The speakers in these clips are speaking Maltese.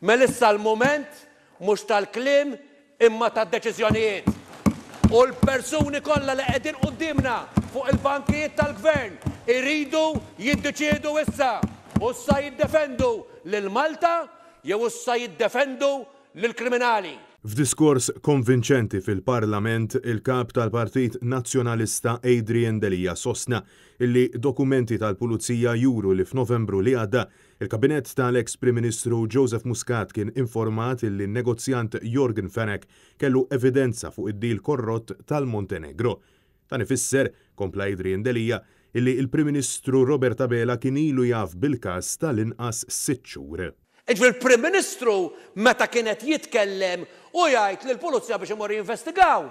Melissa l-moment mux tal-klim imma tal-deċizjonijiet. U l-persuni kollha li qegħdin dimna fuq il-bankijiet tal-gvern iridu jiddeċiedu issa u jiddefendu lil Malta jew issa jiddefendu l kriminali. F'diskors konvinċenti fil-Parlament, il-kap tal-Partit Nazzjonalista Adrian Delija sosna illi dokumenti tal-Pulizija juru li f'Novembru li għadda il-kabinet tal-ex Prim Ministru Joseph Muscat kien informat illi negozjant Jorgen Fenek kellu evidenza fuq id-dil korrott tal-Montenegro. Tani ifisser, kompla Adrian Delija, illi il-Prim Ministru Robert Abela kien ilu jaf bil-kas tal-inqas sitt xhur l prim Ministru meta kienet jitkellem u jgħid li l-Pulizija biex imur jinvestigaw.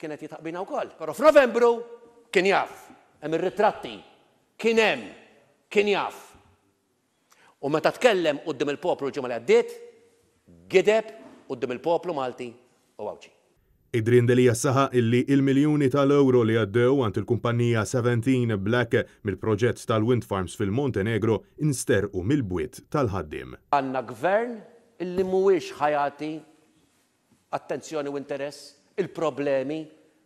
Kienet jitaqbina wkoll. Però f'Novembru kien jaf, hemm ir-ritratti, kien hemm, kien jaf. U meta tkellem qudiem il-poplu ġimgħa li għaddiet, gideb qudiem il-poplu Malti u għawċi. Idrin drindelija saħa illi il-miljoni tal-euro li għaddew għant il-kumpanija 17 Black mill-proġett tal-Wind Farms fil-Montenegro u mill-bwiet tal-ħaddim. Għanna gvern illi muwix ħajati attenzjoni u interess, il-problemi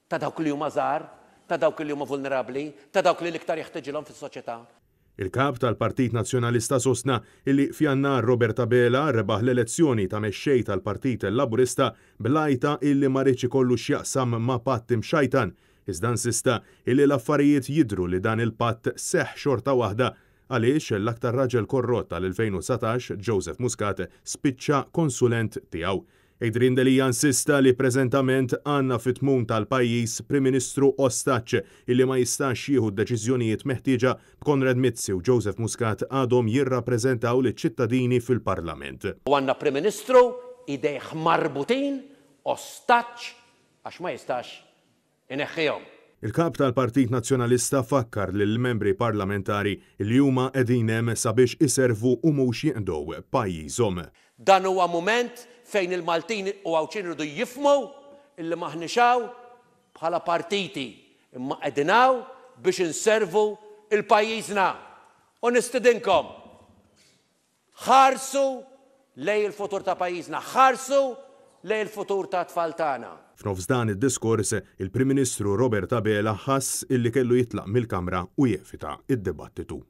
ta' dawk li huma żgħar, ta' dawk li huma vulnerabbli, ta' dawk li l-iktar fis-soċjetà. Il-kap tal-Partit Nazzjonalista sostna illi fjannar Roberta Bela rebaħ l-elezzjoni ta' mexxej tal-Partit Laburista blajta illi marriċ kollu x'jaqsam ma' pattim xajtan, iżda sista illi l-affarijiet jidru li dan il-patt seħ xorta waħda għaliex l-aktar raġel korrotta tal-2019 Joseph Muscat spiċċa konsulent tiegħu. Idrin delija insista li prezentament għanna fit-tmun tal-pajis Prim-Ministru Ostaċ illi ma jistax jieħu deċiżjonijiet meħtieġa Konrad Mizzi u Joseph Muscat għadhom jirrappreżentaw li ċittadini fil-Parlament. Għanna Prim-Ministru idejħ marbutin Ostaċ għax ma jistax ineħħihom. Il-kap tal-Partit Nazzjonalista fakkar lil membri parlamentari li huma qegħdin hemm sabiex iservu u mhux jindow pajjiżhom. Dan huwa moment fejn il-Maltin u għawċin rridu jifmu illi maħnixaw bħala partiti imma għedinaw biex inservu il-pajizna. U nistidinkom, ħarsu lej il-futur ta' pajizna, ħarsu lej il-futur ta' tfaltana. F'nofs dan id-diskors, il-Prim Ministru Robert Abela ħass illi kellu jitlaq mill-Kamra u jefita id debattitu